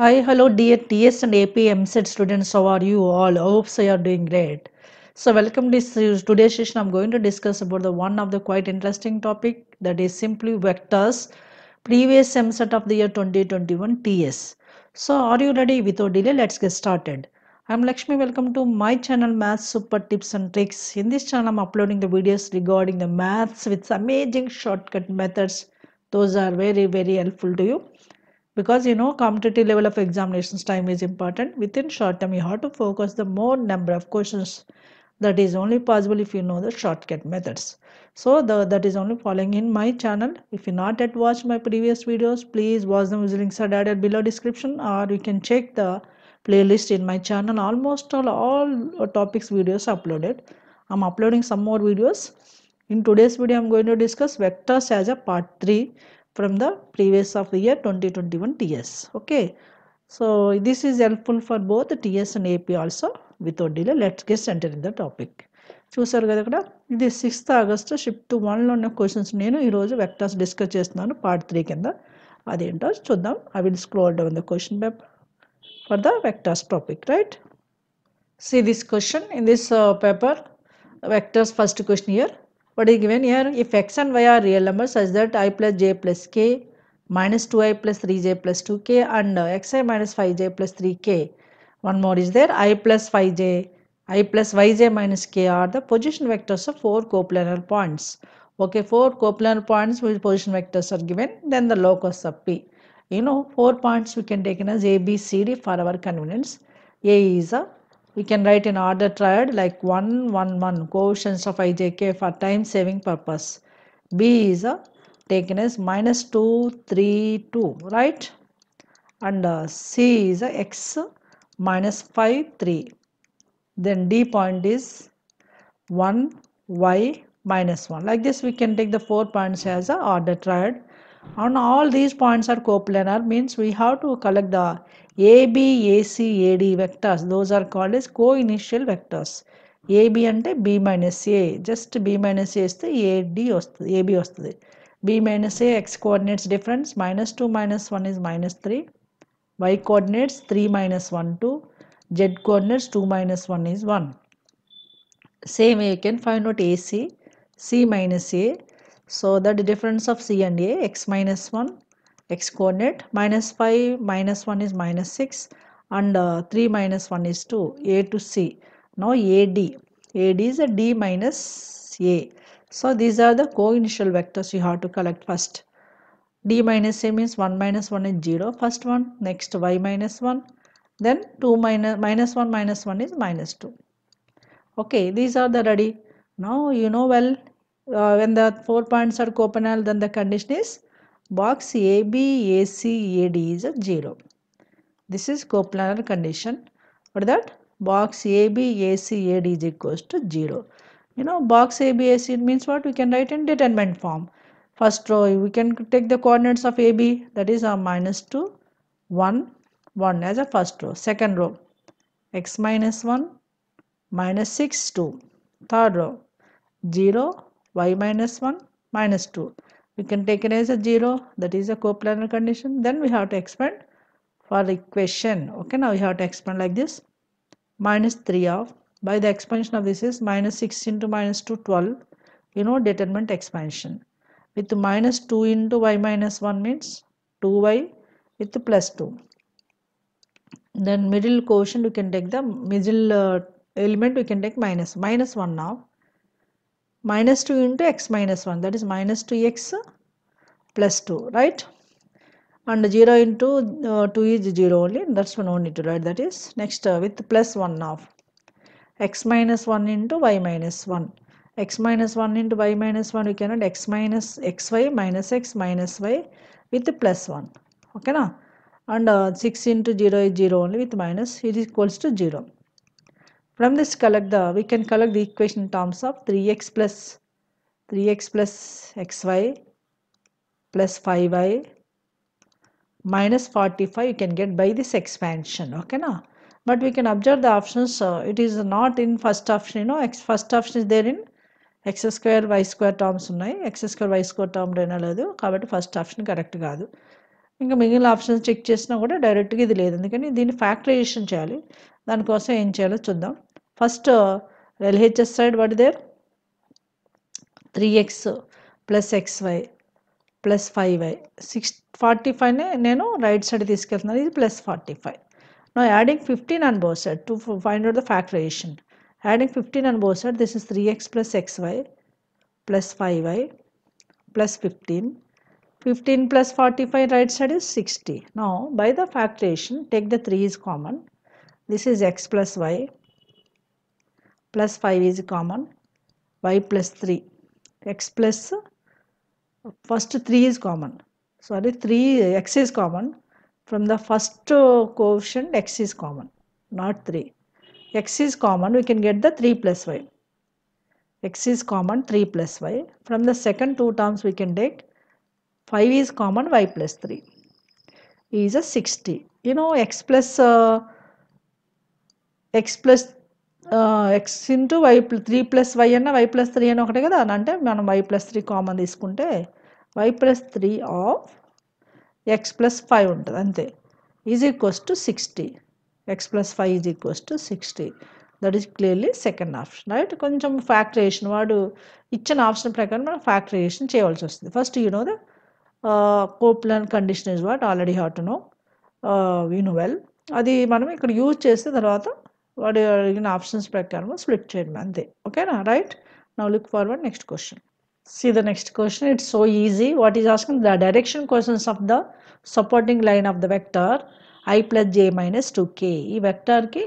Hi, hello dear TS and AP MSET students, how are you all? I hope so you are doing great. So welcome to this uh, today's session. I'm going to discuss about the one of the quite interesting topic that is simply vectors, previous MSET of the year 2021 TS. So are you ready? Without delay, let's get started. I'm Lakshmi. Welcome to my channel Maths Super Tips and Tricks. In this channel, I'm uploading the videos regarding the maths with amazing shortcut methods. Those are very, very helpful to you because you know competitive level of examinations time is important within short term you have to focus the more number of questions that is only possible if you know the shortcut methods so the, that is only following in my channel if you not yet watched my previous videos please watch them with links are added below description or you can check the playlist in my channel almost all, all topics videos uploaded i'm uploading some more videos in today's video i'm going to discuss vectors as a part 3 from the previous of year 2021 TS. Okay. So this is helpful for both the TS and AP also without delay. Let's get centered in the topic. చూసారు కదా ఇక్కడ ఇది sixth August shift వన్లో ఉన్న questions నేను ఈరోజు vectors discuss చేస్తున్నాను part three కింద అదేంటో చూద్దాం I will scroll down the question paper for the vectors topic right see this question in this uh, paper vectors first question here What is given here? If x and y are real numbers such that i plus j plus k minus 2i plus 3j plus 2k and uh, xi minus 5j plus 3k. One more is there i plus 5j, i plus yj minus k are the position vectors of four coplanar points. Okay, four coplanar points whose position vectors are given, then the locus of P. You know, four points we can take in as A, B, C, D for our convenience. A is a we can write in order triad like 1 1 1 coefficients of ijk for time saving purpose b is a uh, taken as minus 2 3 2 right and uh, c is a uh, x uh, minus 5 3 then d point is 1 y minus 1 like this we can take the four points as a order triad And all these points are coplanar means we have to collect the AB AC AD vectors those are called as coinitial vectors AB అంటే B minus A just B minus A ఇస్తే AD వస్తుంది AB వస్తుంది B minus A X coordinates difference minus two minus one is minus three Y coordinates three minus one two Z coordinates two minus one is one same you can find out AC C minus A so that difference of C and A X minus one x coordinate minus 5 minus 1 is minus 6 and uh, 3 minus 1 is 2 a to c now ad ad is a d minus a so these are the co-initial vectors you have to collect first d minus a means 1 minus 1 is 0 first one next y minus 1 then 2 minus minus 1 minus 1 is minus 2 okay these are the ready now you know well uh, when the four points are coplanar, then the condition is Box AB, AC, AD is at 0. This is coplanar condition. What that? Box AB, AC, AD is equals to 0. You know, box AB, AC means what? We can write in determinant form. First row, we can take the coordinates of AB, that is our minus 2, 1, 1 as a first row. Second row, x minus 1, minus 6, 2. Third row, 0, y minus 1, minus 2 we can take it as a 0 that is a coplanar condition then we have to expand for the equation okay now we have to expand like this minus 3 of by the expansion of this is minus 6 into minus 2 12 you know determinant expansion with minus 2 into y minus 1 means 2y with plus 2 then middle quotient we can take the middle uh, element we can take minus minus 1 now minus 2 into x minus 1 that is minus 2x plus 2 right and 0 into uh, 2 is 0 only that's no need to write that is next uh, with plus 1 now x minus 1 into y minus 1 x minus 1 into y minus 1 we cannot x minus xy minus x minus y with plus 1 okay na and uh, 6 into 0 is 0 only with minus it equals to 0 From this collect the, we can collect the equation in terms of 3x plus 3x plus xy plus 5y minus 45 you can get by this expansion okay now but we can observe the options uh, it is not in first option you know x first option is there in x square y square terms ఉన్నాయి x square y square term లేదు కాబట్టి first option correct కాదు ఇంకా మిగిలిన options check చేసినా కూడా డైరెక్ట్గా ఇది లేదు అందుకని దీన్ని ఫ్యాక్టరైజేషన్ చేయాలి దానికోసం ఏం చేయాలో చూద్దాం first uh, LHS side what there 3x plus xy plus 5y 645 ne no right side this is plus 45 now adding 15 on both sides to find out the factorization adding 15 on both sides this is 3x plus xy plus 5y plus 15 15 plus 45 right side is 60 now by the factorization take the 3 is common this is x plus y plus 5 is common y plus 3 x plus first 3 is common sorry 3 x is common from the first coefficient x is common not 3 x is common we can get the 3 plus y x is common 3 plus y from the second two terms we can take 5 is common y plus 3 is a 60 you know x plus uh, x plus X into Y three plus Y అన్న Y plus three అని ఒకటే కదా అంటే మనం Y plus three common తీసుకుంటే Y plus three of X plus five ఉంటుంది అంతే is equals to sixty X plus five is equals to sixty that is clearly second option right కొంచెం factorization వాడు ఇచ్చిన ఆప్షన్ ప్రకారం మనం ఫ్యాక్టరేషన్ చేయవలసి వస్తుంది first you know the coplanar condition is what already had know we know well అది మనం ఇక్కడ యూజ్ చేసిన తర్వాత వాడు అడిగిన ఆప్షన్స్ ప్రకారం స్ప్లిట్ చేయడం అంతే ఓకేనా right now look forward next question see the next question it's so easy what is asking the direction questions of the supporting line of the vector I plus J minus two K ఈ వెక్టర్కి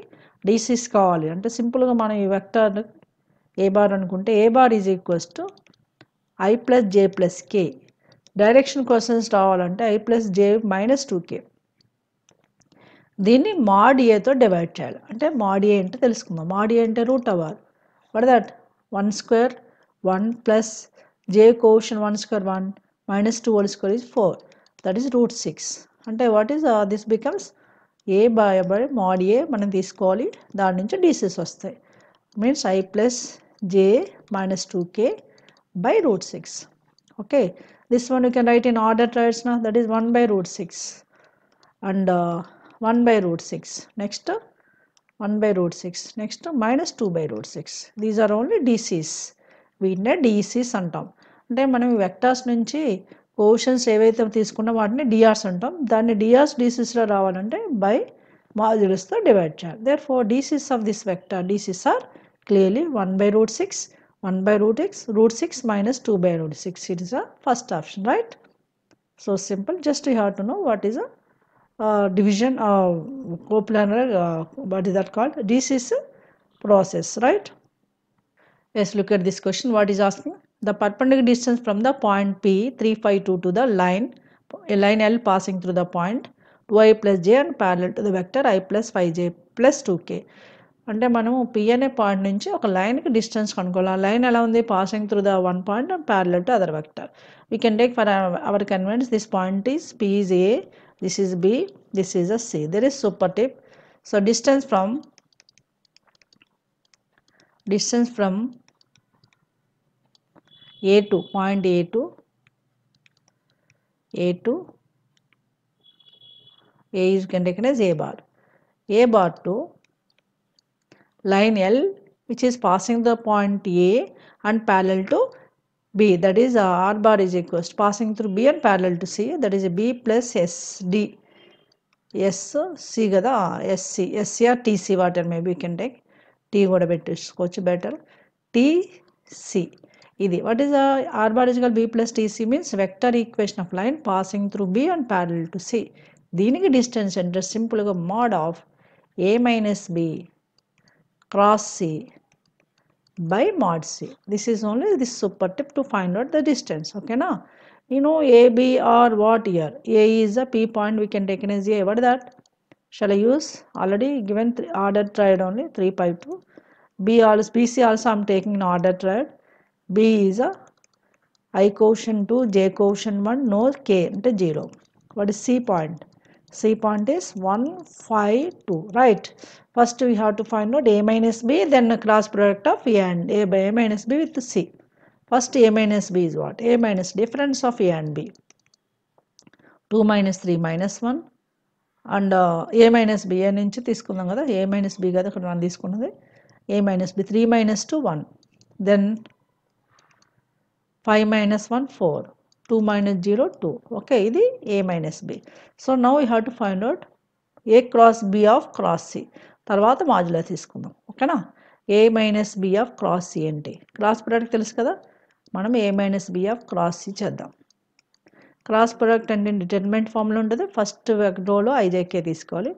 DCs కావాలి అంటే సింపుల్గా మనం ఈ vector A bar అనుకుంటే A bar is equals to I plus J plus K direction questions రావాలంటే I plus J minus two K దీన్ని మాడ్ ఏతో డివైడ్ చేయాలి అంటే మాడ్ ఏ అంటే తెలుసుకుందాం మాడ్ ఏ అంటే root over what that one square one plus J coefficient one square one minus two whole square is four that is root six అంటే what is this becomes A by mod A మనం తీసుకోవాలి దాని నుంచి DCs వస్తాయి means I plus J minus two K by root six okay this one you can write in order triads నా that is one by root six and one by root six next one by root six next minus two by root six these are only DCs వీటినే DCs అంటాం అంటే మనం vectors నుంచి potions ఏవైతే తీసుకున్నా వాటిని DRs అంటాం దాన్ని డిఆర్స్ డీసీస్లో రావాలంటే బై మాడ్యులస్తో డివైడ్ చేయాలి therefore DCs of this vector DCs are clearly one by root six one by root X root six minus two by root six it is a first option right so simple just you have to know what is a division coplanar what is that called this is process right yes look at this question what is asking the perpendicular distance from the point P three five two to the line line L passing through the point two I plus J and parallel to the vector I plus five J plus two K అంటే మనము P అనే point నుంచి ఒక లైన్కి distance కనుక్కోవాలి ఆ line ఎలా ఉంది passing through the one point and parallel to other vector we can take for our convenience this point is P A This is B, this is a C. There is super tip. So distance from distance from A to point A to A to A is can taken as A bar. A bar to line L which is passing the point A and parallel to B that is R bar is equals to passing through B and parallel to C that is a B plus SD. S C kada SC SC or TC whatever maybe we can take T కూడా పెట్టేసుకోవచ్చు better TC ఇది what is R bar is equal B plus TC means vector equation of line passing through B and parallel to C దీనికి distance అంటే సింపుల్గా mod of A minus B cross C by mod C. This is only this super tip to find out the distance. Okay, now you know AB or what here? A is a P point we can take in as A. What is that? Shall I use already given order triad only 3 pi 2. B also BC also I'm taking an order triad. B is a I quotient 2, J quotient 1, no K into 0. What is C point? C point is 1, 5, 2, right? First we have to find out A minus B, then the cross product of A and A by A minus B with C. First A minus B is what? A minus difference of A and B. 2 minus 3 minus 1. And A minus B నుంచి తీసుకున్నాం కదా ఏ minus B కదా ఇక్కడ మనం తీసుకున్నది A minus B three minus two one then five minus one four two minus zero two okay ఇది A minus b so now we have to find out a cross b of cross c తర్వాత modulus తీసుకుందాం ఓకేనా A minus B of cross C ఏంటి cross product తెలుసు కదా మనం A minus B of cross C చేద్దాం cross product అంటే determinant ఫామ్లో ఉంటుంది ఫస్ట్ రోలో ఐజేకే తీసుకోవాలి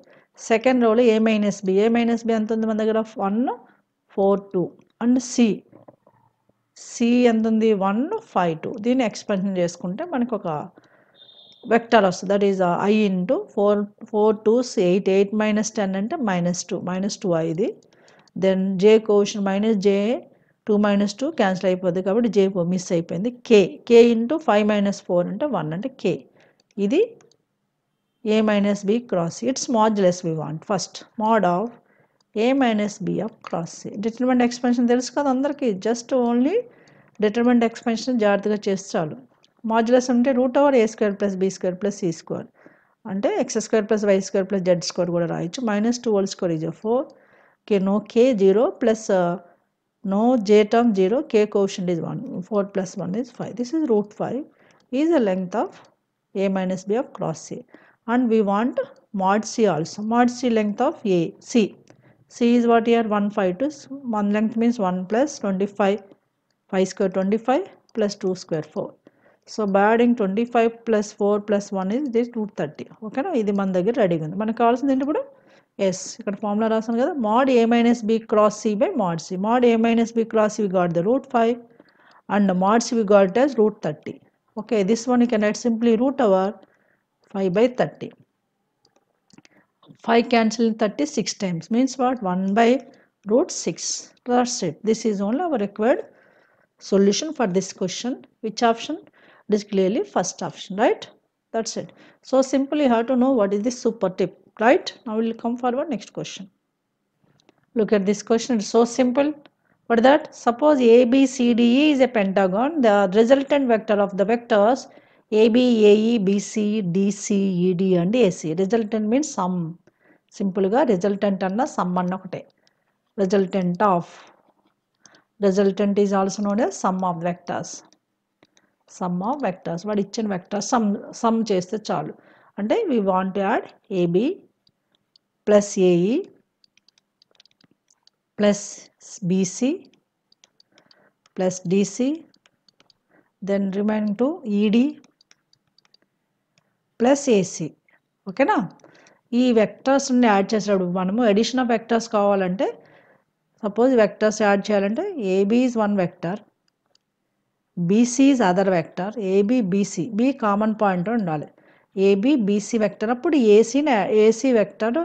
సెకండ్ రోలో A minus B A minus B ఎంత ఉంది మన దగ్గర one four two and C C ఎంత ఉంది వన్ ఫైవ్ టూ దీన్ని ఎక్స్పెన్షన్ చేసుకుంటే మనకు ఒక వెక్టర్ వస్తుంది that is I into four four two eight eight minus ten అంటే మైనస్ టూ మైనస్ టూ ఇది then J question minus J two minus two cancel అయిపోద్ది కాబట్టి జే మిస్ అయిపోయింది K K into five minus four అంటే one అంటే K ఇది A minus B cross it's modulus we want first mod of A minus B of cross C determinant expansion తెలుసు కదా అందరికీ just only డిటర్మెంట్ expansion జాగ్రత్తగా చేసి చాలు మాడ్యులస్ అంటే root over A square plus B square plus C square అంటే X square plus Y square plus Z square కూడా రాయొచ్చు minus two whole square is four K no K zero plus no J term zero K caution is one four plus one is five this is root five is a length of A minus B of cross C and we want mod C also mod C length of A C C is what here 152. So 1 length means 1 plus 25. 5 square 25 plus 2 square 4. So by adding twenty five plus four plus one ఇది this two thirty ఓకేనా ఇది మన దగ్గర రెడీగా ఉంది మనకు కావాల్సింది ఏంటి ఇప్పుడు ఎస్ ఇక్కడ ఫార్ములా రాసాను కదా mod A minus B cross C by mod C mod A minus B cross we got the root five and mod C we got as root thirty okay this one you can at simply root over five by thirty 5 cancel 36 times means what 1 by root 6 that's it this is only our required solution for this question which option it is clearly first option right that's it so simply you have to know what is the super tip right now we'll come forward next question look at this question it's so simple but that suppose ABCDE is a pentagon the resultant vector of the vectors AB, AE, BC, DC, ED and AC resultant means sum సింపుల్గా resultant అన్న sum అన్న ఒకటే resultant of resultant is also known sum of vectors sum of vectors వాడు ఇచ్చిన vectors sum sum చేస్తే చాలు అంటే we want add AB plus AE plus BC plus DC then remaining two ED plus AC ఓకేనా ఈ వెక్టర్స్ని add చేసేటప్పుడు మనము అడిషన్ ఆఫ్ వెక్టర్స్ కావాలంటే సపోజ్ వెక్టర్స్ యాడ్ చేయాలంటే AB is one vector BC other vector AB BC B common point ఉండాలి AB BC vector అప్పుడు ఏసీని AC vector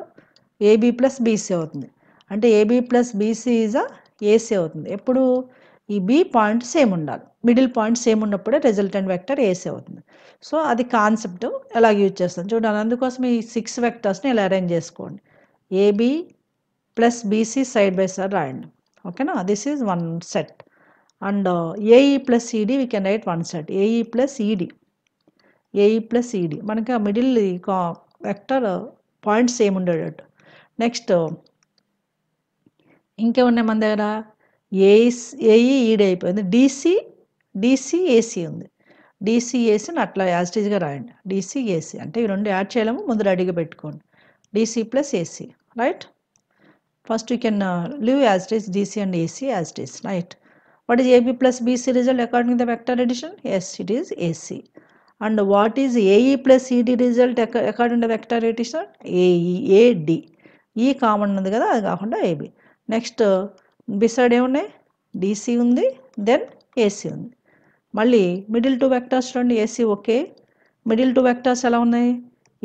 AB plus BC అవుతుంది అంటే AB plus BC is AC అవుతుంది ఎప్పుడు ఈ బి పాయింట్ సేమ్ ఉండాలి మిడిల్ పాయింట్ సేమ్ ఉన్నప్పుడే రిజల్టెంట్ వెక్టర్ ఏసే అవుతుంది సో అది కాన్సెప్ట్ ఎలా యూజ్ చేస్తాం చూడండి అందుకోసం ఈ సిక్స్ వెక్టర్స్ని ఇలా అరేంజ్ చేసుకోండి AB plus BC side by side రాయండి ఓకేనా this is one set and AE plus ED we can write one set AE plus ED AE plus ED మనకి ఆ మిడిల్ వెక్టర్ పాయింట్స్ సేమ్ ఉండేటట్టు next ఇంకేమున్నాయి మన దగ్గర AEs AE ED అయిపోయింది DC AC ఉంది ఏసీని అట్లా యాజిటీజ్గా రాయండి ఏసీ అంటే ఈ రెండు యాడ్ చేయలేము ముందు రెడీగా పెట్టుకోండి DC plus AC right first you can leave as it is DC and AC as it is right what is AB plus BC result according the vector addition is it is AC and what is AE plus ED result according the vector addition AE AD e, E e common ఉంది కదా అది కాకుండా AB next beside ఏమున్నాయి DC ఉంది then AC ఉంది మళ్ళీ middle two vectors చూడండి AC okay middle two vectors ఎలా ఉన్నాయి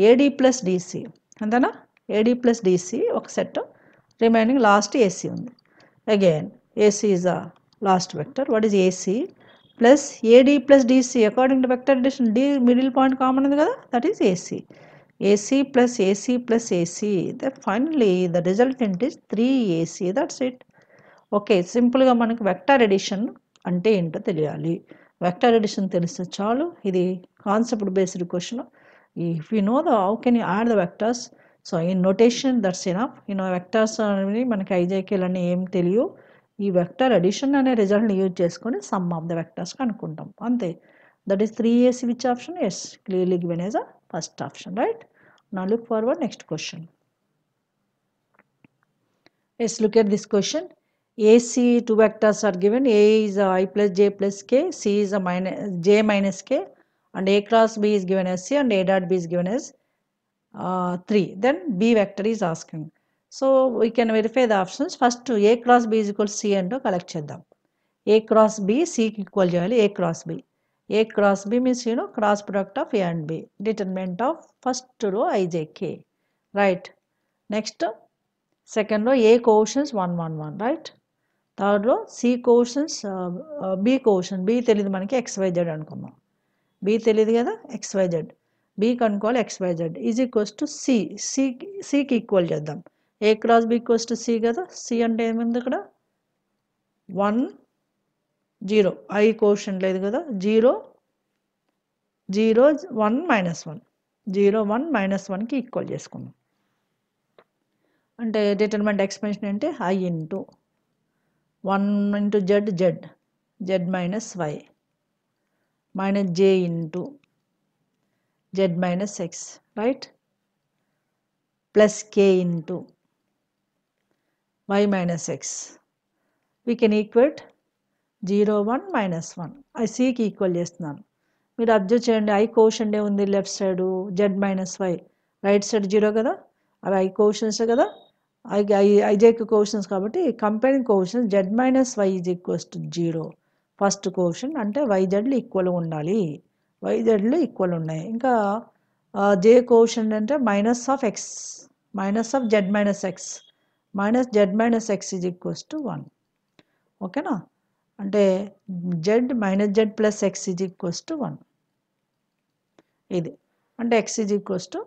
ఏడీ ప్లస్ డీసీ అంతేనా ఏడీ ప్లస్ డీసీ ఒక సెట్ రిమైనింగ్ లాస్ట్ ఏసీ ఉంది again AC is a last vector what is AC plus AD plus DC according to vector addition D middle point common ఉంది కదా that is AC AC plus AC plus AC the finally the result is three AC that's it okay సింపుల్గా మనకు vector edition అంటే ఏంటో తెలియాలి vector edition తెలిస్తే చాలు ఇది concept based question if you know the how can you add the vectors so ఈ notation దర్శన ఎనఫ్ ఈ వెక్టర్స్ అనేవి మనకి ఐజేకేలు అని ఏం తెలియదు ఈ వెక్టర్ అడిషన్ అనే రిజల్ట్ని యూజ్ చేసుకొని సమ్ ఆఫ్ ద వెక్టర్స్ కనుక్కుంటాం అంతే that is three years which option is clearly given as a first option right నా look forward next question yes look at this question AC two vectors are given A is I plus J plus K C is a minus J minus K and A cross B is given as C and A dot B is given as uh, 3 then B vector is asking so we can verify the options first A cross B is equal to C and collect cheddam A cross B C equal to A cross B A cross B means you know cross product of A and B determinant of first row I J K right next second row A coefficients 1 1 1 right థర్డ్లో C questions B question B తెలియదు మనకి X Y Z అనుకుందాం B తెలియదు కదా X Y Z B కనుక్కోవాలి X Y Z is equals to C C సికి equal చేద్దాం A cross B equals to C కదా సి అంటే ఏముంది ఇక్కడ వన్ జీరో ఐ క్వశ్చన్ లేదు కదా zero zero one minus one zero one minus వన్కి ఈక్వల్ చేసుకుందాం అంటే డిటర్మెంట్ ఎక్స్పెన్షన్ అంటే I into one into Z Z Z minus y minus J into Z minus X right plus K into Y minus X we can equate zero one minus one I సీకి equal చేస్తున్నాను మీరు observe చేయండి I coefficient ఉంది left side Z minus Y right side zero కదా అవి I coefficients కదా I J K coefficients కాబట్టి comparing coefficients Z minus Y is equals to zero first coefficient అంటే వైజెడ్లు ఈక్వల్ ఉండాలి వైజెడ్లు ఈక్వల్ ఉన్నాయి ఇంకా జే కోషన్ అంటే minus of X minus of Z minus X minus Z minus X is equals to one ఓకేనా అంటే Z minus Z plus X is equals to one ఇది అంటే X is equals to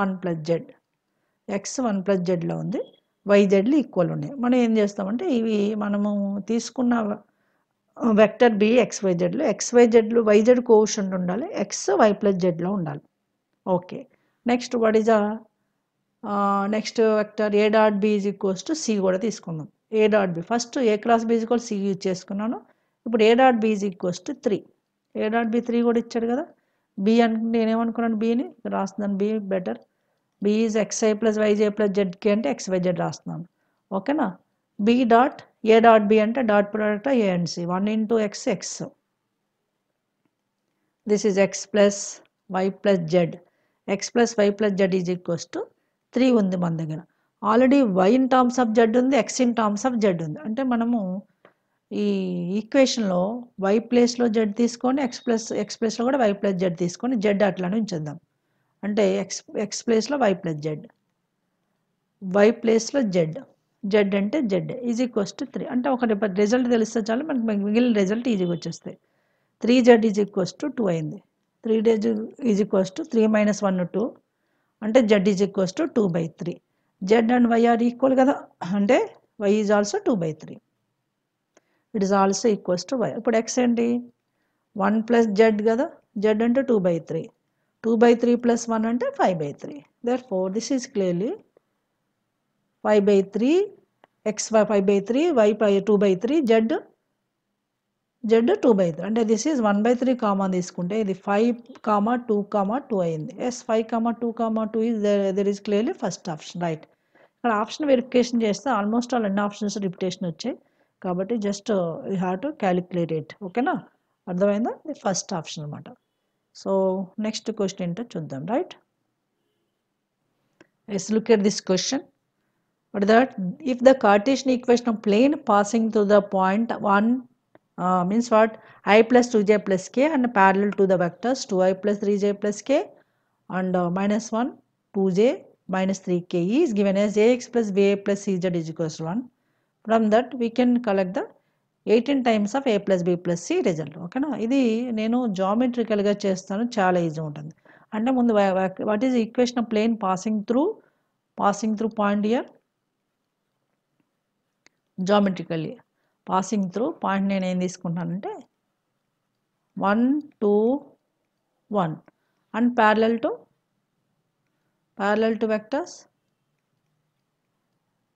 one plus Z X one plus జెడ్లో ఉంది వైజెడ్లు equal ఉన్నాయి మనం ఏం చేస్తామంటే ఇవి మనము తీసుకున్న వెక్టర్ బి ఎక్స్ వైజెడ్లు ఎక్స్ వైజెడ్లు వైజెడ్ కోషన్ ఉండాలి ఎక్స్ వై ప్లస్ జెడ్లో ఉండాలి okay next what is next vector A dot B is equals to C కూడా తీసుకున్నాం A dot B first A cross B equal C use చేసుకున్నాను ఇప్పుడు A dot B is equals to three A dot B three కూడా ఇచ్చాడు కదా B అంటే నేనేమనుకున్నాను బీని రాస్తున్నాను B better B X I plus Y J plus జెడ్కి అంటే ఎక్స్ వై జెడ్ రాస్తున్నాను ఓకేనా B dot A dot B అంటే dot product A and C one into X X this is X plus Y plus Z X plus Y plus Z is equals to three ఉంది మన దగ్గర already Y in terms of Z ఉంది X in terms of Z ఉంది అంటే మనము ఈ ఈక్వేషన్లో Y ప్లేస్లో జెడ్ తీసుకొని ఎక్స్ ప్లస్ ఎక్స్ ప్లస్లో కూడా వై ప్లస్ జెడ్ తీసుకొని జెడ్ అట్లా ఉంచుదాం అంటే ఎక్స్ ఎక్స్ ప్లేస్లో వై ప్లస్ జెడ్ వై ప్లేస్లో జెడ్ జెడ్ అంటే Z is equals to three అంటే ఒక రిజల్ట్ తెలిస్తే చాలు మనకి మిగిలిన రిజల్ట్ ఈజీగా వచ్చేస్తాయి three Z is equals to two అయింది త్రీ డేజ్ is equals to three minus one two అంటే Z is equals to two by three Z and Y are equal కదా అంటే Y is also two by three it is also equals to Y ఇప్పుడు X ఏంటి one plus Z కదా Z అంటే two by three two by three plus one అంటే five by three there four this is clearly five by three X five by three Y by two by three Z Z two by three అంటే this is one by three comma తీసుకుంటే ఇది five comma two comma two అయింది yes five comma two comma two is there is clearly first option right ఇక్కడ option verification చేస్తే almost all అన్ని options repetition వచ్చాయి కాబట్టి just you have to calculate it ఓకేనా అర్థమైందా ఇది ఫస్ట్ ఆప్షన్ అనమాట So next question to chuddam, right? Let's look at this question. that if the Cartesian equation of plane passing through the point 1 uh, means what i plus 2j plus k and parallel to the vectors 2i plus 3j plus k and uh, minus 1 2j minus 3k is given as ax plus ba plus cz is equals to 1. From that we can collect the eighteen times of A plus B plus C result ఓకేనా ఇది నేను జామెట్రికల్గా చేస్తాను చాలా easy ఉంటుంది అంటే ముందు what is equation of plane passing through passing through point here geometrically passing through point నేను ఏం తీసుకుంటానంటే one two one and parallel to parallel to vectors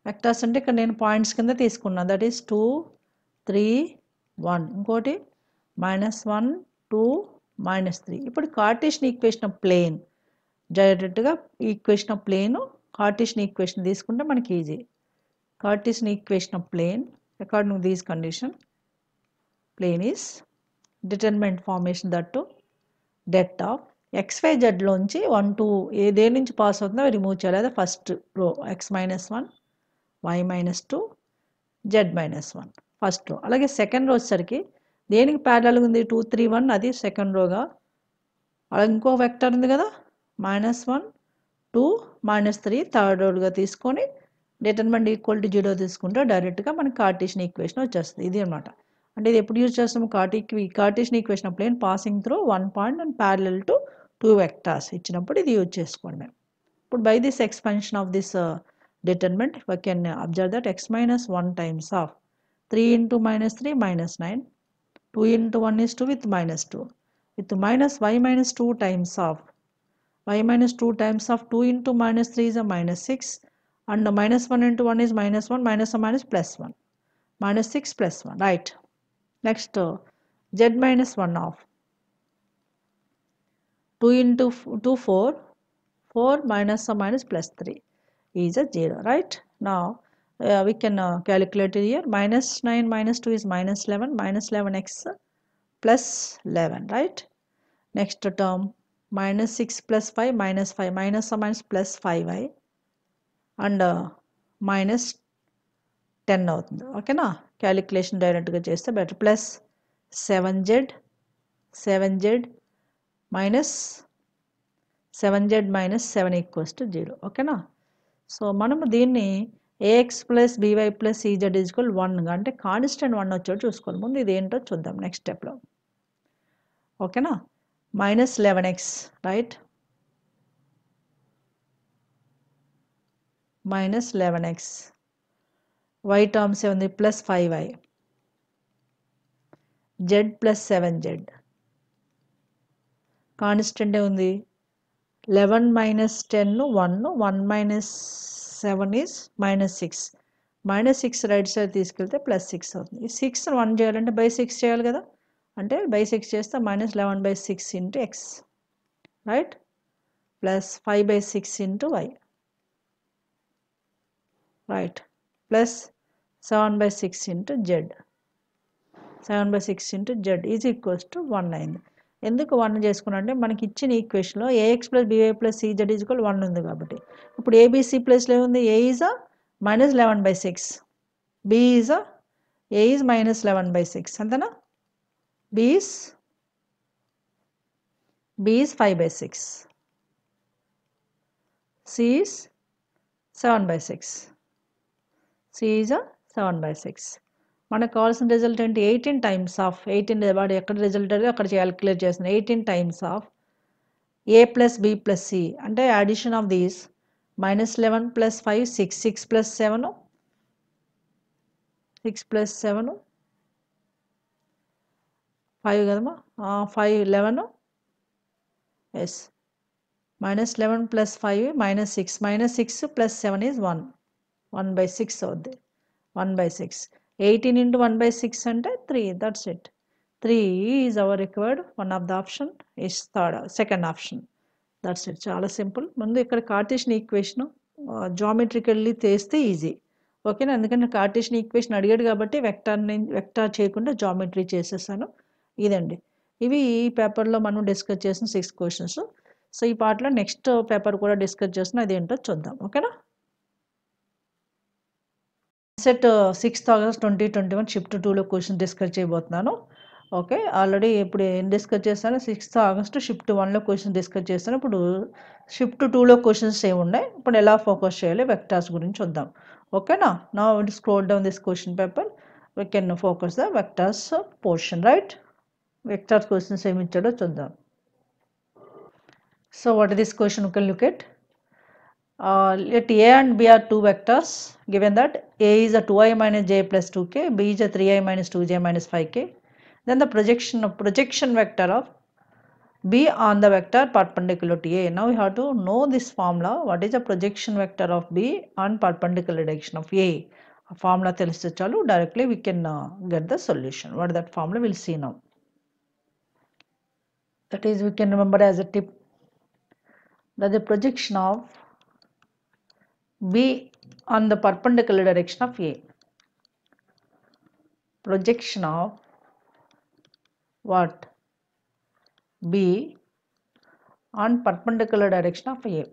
vectors అంటే ఇక్కడ నేను పాయింట్స్ కింద తీసుకున్నాను that is two three one ఇంకోటి minus one two minus three ఇప్పుడు కార్టేషన్ ఈక్వేషన్ ఆఫ్ ప్లేన్ జరిగేటట్టుగా equation of plane Cartesian equation తీసుకుంటే మనకి easy Cartesian equation of plane according these condition plane is determinant formation that det of X Y జెడ్లోంచి one two ఏ దే నుంచి pass అవుతుందో remove చేయాలి అదే first row X minus one Y minus two Z minus one first row అలాగే second row వచ్చేసరికి దేనికి ప్యారలల్గా ఉంది టూ త్రీ వన్ అది సెకండ్ రోగా అలాగే ఇంకో వెక్టర్ ఉంది కదా minus one two minus three third రోడ్గా తీసుకొని డిటర్మెంట్ ఈక్వల్ టు జీరో తీసుకుంటే డైరెక్ట్గా మనకి కార్టీషన్ ఈక్వేషన్ వచ్చేస్తుంది ఇది అనమాట అంటే ఇది ఎప్పుడు యూజ్ చేస్తాము కార్టీ కార్టీషన్ ఈక్వేషన్ అప్పుడు passing through one point and parallel to two vectors ఇచ్చినప్పుడు ఇది యూజ్ చేసుకోండి మేము ఇప్పుడు by this expansion of this determinant we can observe that X minus one times of 3 into minus 3 minus 9. 2 into 1 is 2 with minus 2. With minus y minus 2 times of y minus 2 times of 2 into minus 3 is a minus 6 and minus 1 into 1 is minus 1 minus a minus plus 1 minus 6 plus 1 right next uh, z minus 1 of 2 into 2 4 4 minus a minus plus 3 is a 0 right now uh, we can uh, calculate it here minus 9 minus 2 is minus 11 minus 11 x plus 11 right next term minus 6 plus 5 minus 5 minus or minus plus 5 i 5i and minus ten అవుతుంది ఓకేనా calculation డైరెక్ట్గా చేస్తే better plus seven Z seven Z minus seven Z minus seven equals to zero ఓకేనా so మనము దీన్ని A X plus B Y plus C Z is equal one అంటే constant one వచ్చేటట్టు చూసుకోవాలి ముందు ఇదేంటో చూద్దాం నెక్స్ట్ స్టెప్లో ఓకేనా minus eleven X right minus eleven X Y terms ఉంది plus five Y Z plus seven Z constant ఉంది eleven minus ten one one minus seven is minus six minus six right side తీసుకెళ్తే plus six అవుతుంది ఈ six one చేయాలంటే by six చేయాలి కదా అంటే by six చేస్తే minus eleven by six into X right plus five by six into Y right plus seven by six into Z seven by six into Z is equals to one అయింది ఎందుకు one చేసుకున్నా అంటే మనకి ఇచ్చిన ఈక్వేషన్లో A X plus B Y plus C Z is one ఉంది కాబట్టి ఇప్పుడు ఏబీసీ ప్లస్లో ఏముంది A is minus eleven by six B is uh A is minus eleven by six అంతేనా B is B is five by six C is seven by six C is seven by six మనకు కావాల్సిన result ఏంటి eighteen times of eighteen వాడు ఎక్కడ result అడిగి అక్కడ calculate చేస్తుంది eighteen times of A plus B plus C అంటే addition of these minus eleven plus five six six plus seven six plus seven five కదమ్మా five eleven yes minus eleven plus five minus six minus six plus seven is one one by six అవుద్ది one by six eighteen into one by six అంటే three that's it three is our required one of the option is third second option that's it చాలా simple ముందు ఇక్కడ Cartesian equation జామెట్రికల్లీ చేస్తే easy ఓకేనా ఎందుకంటే Cartesian equation అడిగాడు కాబట్టి వెక్టార్ని vector చేయకుండా జామెట్రీ చేసేసాను ఇదండి ఇవి ఈ పేపర్లో మనం డిస్కస్ చేసిన సిక్స్ క్వశ్చన్స్ సో ఈ పార్ట్లో నెక్స్ట్ పేపర్ కూడా డిస్కస్ చేసిన అదేంటో చూద్దాం ఓకేనా set sixth August twenty twenty one shift టూలో క్వశ్చన్ డిస్కస్ చేయబోతున్నాను ఓకే ఆల్రెడీ ఇప్పుడు ఏం డిస్కస్ చేస్తాను సిక్స్త్ ఆగస్ట్ షిఫ్ట్ వన్లో క్వశ్చన్ డిస్కస్ చేస్తాను ఇప్పుడు షిఫ్ట్ టూలో క్వశ్చన్స్ ఏమున్నాయి ఇప్పుడు ఎలా ఫోకస్ చేయాలి వెక్టార్స్ గురించి చూద్దాం ఓకేనా నా scroll down this question paper we can focus the vectors portion right vectors questions ఏమి ఇచ్చాడో చూద్దాం so what this question can look at uh, let a and b are two vectors given that a is a 2i minus j plus 2k b is a 3i minus 2j minus 5k then the projection of projection vector of b on the vector perpendicular to a now we have to know this formula what is the projection vector of b on perpendicular direction of a a formula tells us chalu directly we can uh, get the solution what that formula we'll see now that is we can remember as a tip that the projection of B on the perpendicular direction of A. Projection of what? B on perpendicular direction of A.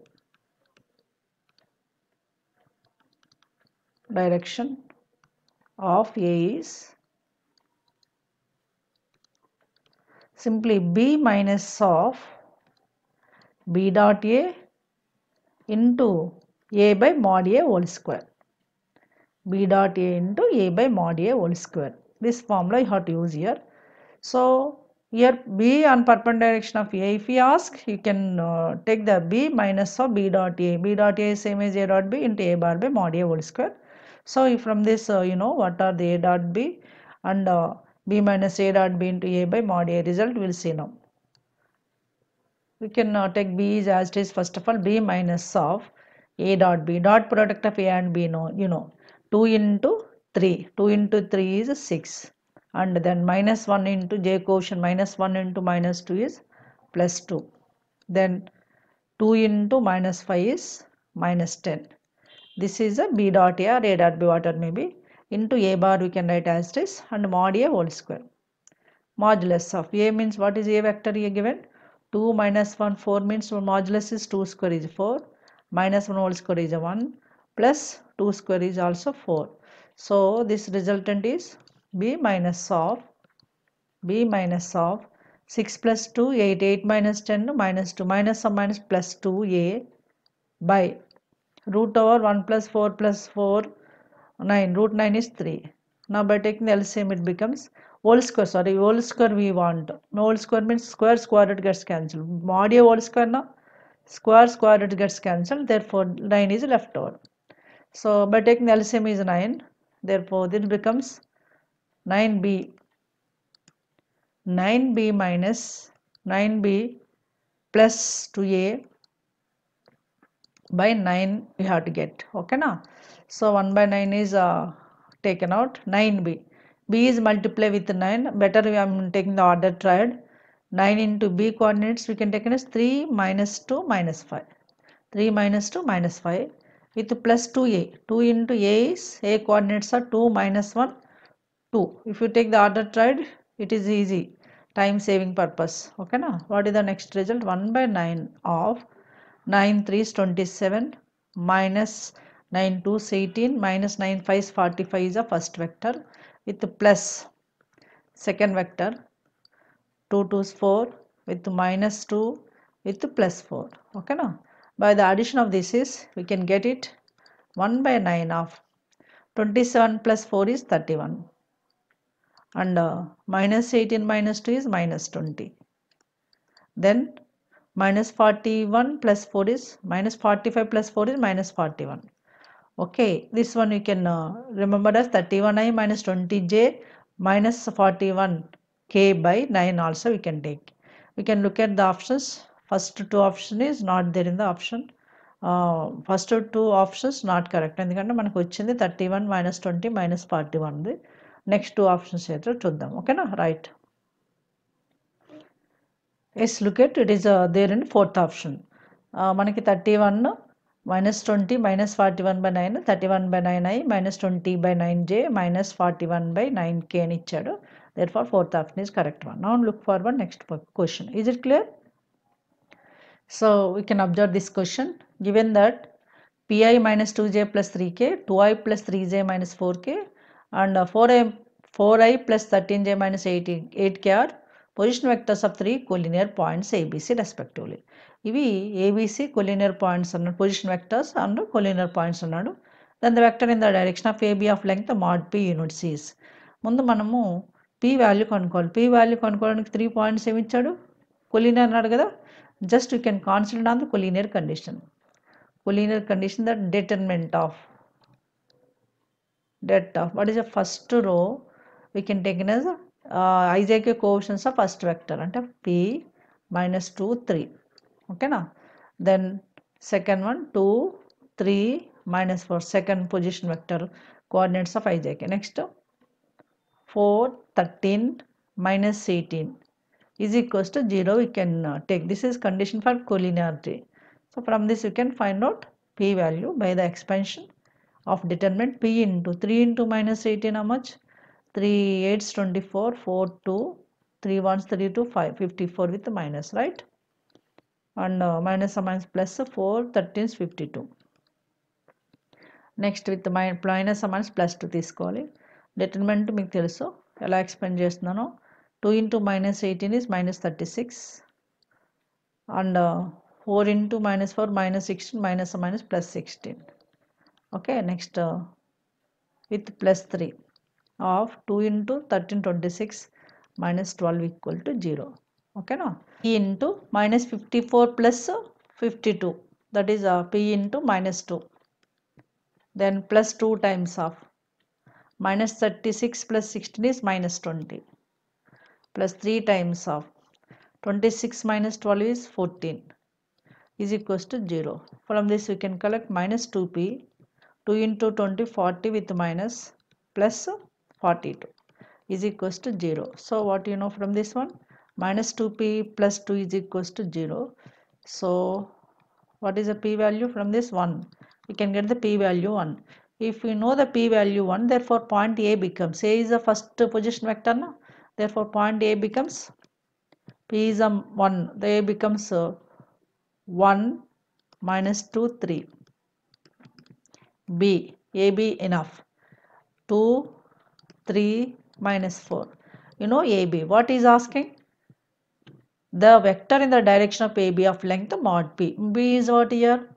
Direction of A is simply B minus of B dot A into a by mod a whole square b dot a into a by mod a whole square this formula you have to use here so here b on perpendicular direction of a if we ask you can uh, take the b minus of b dot a b dot a is same as a dot b into a bar by mod a whole square so from this uh, you know what are the a dot b and uh, b minus a dot b into a by mod a result we will see now we can uh, take b is as it is first of all b minus of a dot b dot product of a and b No, you know 2 into 3 2 into 3 is 6 and then minus 1 into j quotient minus 1 into minus 2 is plus 2 then 2 into minus 5 is minus 10 this is a b dot a or a dot b water maybe into a bar we can write as this and mod a whole square modulus of a means what is a vector a given 2 minus 1 4 means so modulus is 2 square is 4 minus 1 whole square is 1 plus 2 square is also 4. So this resultant is b minus of b minus of 6 plus 2 8 8 minus 10 minus 2 minus of 2 a by root over 1 plus 4 plus 4 9 root 9 is 3 now by taking the LCM it becomes whole square sorry whole square we want no whole square means square squared gets cancelled Modia whole square now square square root gets cancelled therefore 9 is left over so by taking LCM is 9 therefore this becomes 9b 9b minus 9b plus 2a by 9 we have to get okay now so 1 by 9 is uh, taken out 9b b is multiply with 9 better we are taking the order tried 9 into b coordinates we can take as 3 minus 2 minus 5. 3 minus 2 minus 5 with plus 2a. 2 into a is a coordinates are 2 minus 1 2. If you take the order tried it is easy time saving purpose. Okay now what is the next result 1 by 9 of 9 3 is 27 minus 9 2 is 18 minus 9 5 is 45 is a first vector with plus second vector 2 2's 4 with minus 2 with plus 4 okay now by the addition of this is we can get it 1 by 9 of 27 plus 4 is 31 and uh, minus 18 minus 2 is minus 20 then minus 41 plus 4 is minus 45 plus 4 is minus 41 okay this one you can uh, remember as 31i minus 20j minus 41 k by 9 also we can take. We can look at the options. First two option is not there in the option. uh, first two options not correct ఎందుకంటే మనకు వచ్చింది thirty one minus twenty minus next two options two chuddam okay na right yes look at it is uh, there in fourth option మనకి thirty one minus twenty minus forty one by nine thirty one by nine I minus twenty by nine J minus forty one by nine K అని ఇచ్చాడు Therefore, fourth option is correct one. Now look forward next question. Is it clear? So we can observe this question. Given that pi minus 2j plus 3k, 2i plus 3j minus 4k and 4i, 4i plus 13j minus 18, 8k are position vectors of three collinear points A B C respectively ఇవి A B C collinear points అన్నాడు position vectors and collinear points అన్నాడు then the vector in the direction of A B of length mod P unit సీస్ ముందు మనము P value కనుక్కోవాలి P value కనుక్కోవడానికి three points ఏమి ఇచ్చాడు కొలీనియర్ అన్నాడు కదా just you can consider on the collinear condition collinear condition that determinant of det of what is the first row we can take in I J K coefficients of first vector అంటే P minus two three ఓకేనా then second one two three minus four second position vector coordinates of I J K next 4, 13 minus 18 is equals to 0 we can uh, take. This is condition for collinearity. So from this you can find out p value by the expansion of determinant p into 3 into minus 18 how much? 3 8's 24 4 2 3 1 32 5 54 with the minus right and uh, minus 4 13 52 next with the minus plus to this calling determinant to make so expand just nano 2 into minus 18 is minus 36 and uh, 4 into minus 4 minus 16 minus or minus plus 16 okay next uh, with plus 3 of 2 into thirteen twenty-six 12 equal to 0 okay no p into minus 54 plus 52 that is uh, p into minus 2 then plus 2 times of minus 36 plus 16 is minus 20 plus 3 times of 26 minus 12 is 14 is equals to 0 from this we can collect minus 2p 2 into 20 40 with minus plus 42 is equals to 0 so what you know from this one minus 2p plus 2 is equals to 0 so what is the p value from this 1 we can get the p value 1 if we know the p-value 1, therefore point A becomes, A is the first position vector, no? therefore point A becomes, P is a 1, the A becomes uh, 1 minus 2, 3. B, A B enough. 2, 3 minus 4. You know AB. What is asking? The vector in the direction of AB of length mod p. B is what here?